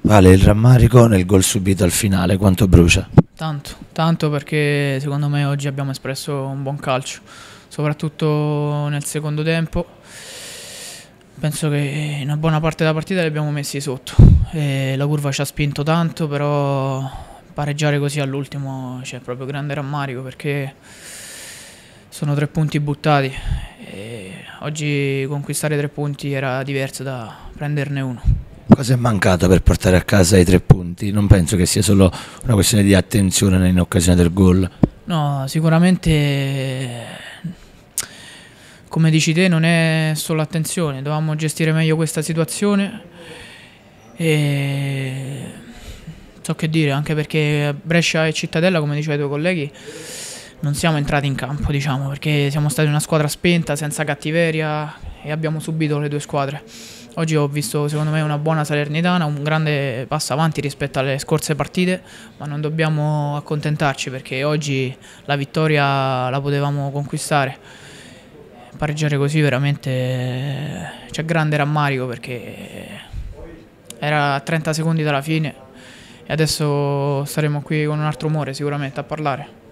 Vale, il rammarico nel gol subito al finale, quanto brucia? Tanto, tanto perché secondo me oggi abbiamo espresso un buon calcio, soprattutto nel secondo tempo. Penso che una buona parte della partita li abbiamo messi sotto. E la curva ci ha spinto tanto, però pareggiare così all'ultimo c'è proprio grande rammarico perché sono tre punti buttati. E oggi conquistare tre punti era diverso da prenderne uno cosa è mancata per portare a casa i tre punti? Non penso che sia solo una questione di attenzione in occasione del gol. No, sicuramente come dici te non è solo attenzione, dovevamo gestire meglio questa situazione e so che dire, anche perché Brescia e Cittadella, come diceva i tuoi colleghi, non siamo entrati in campo, diciamo, perché siamo stati una squadra spenta, senza cattiveria, e abbiamo subito le due squadre. Oggi ho visto secondo me una buona Salernitana, un grande passo avanti rispetto alle scorse partite, ma non dobbiamo accontentarci perché oggi la vittoria la potevamo conquistare. Pareggiare così veramente eh, c'è grande rammarico perché era a 30 secondi dalla fine e adesso staremo qui con un altro umore sicuramente a parlare.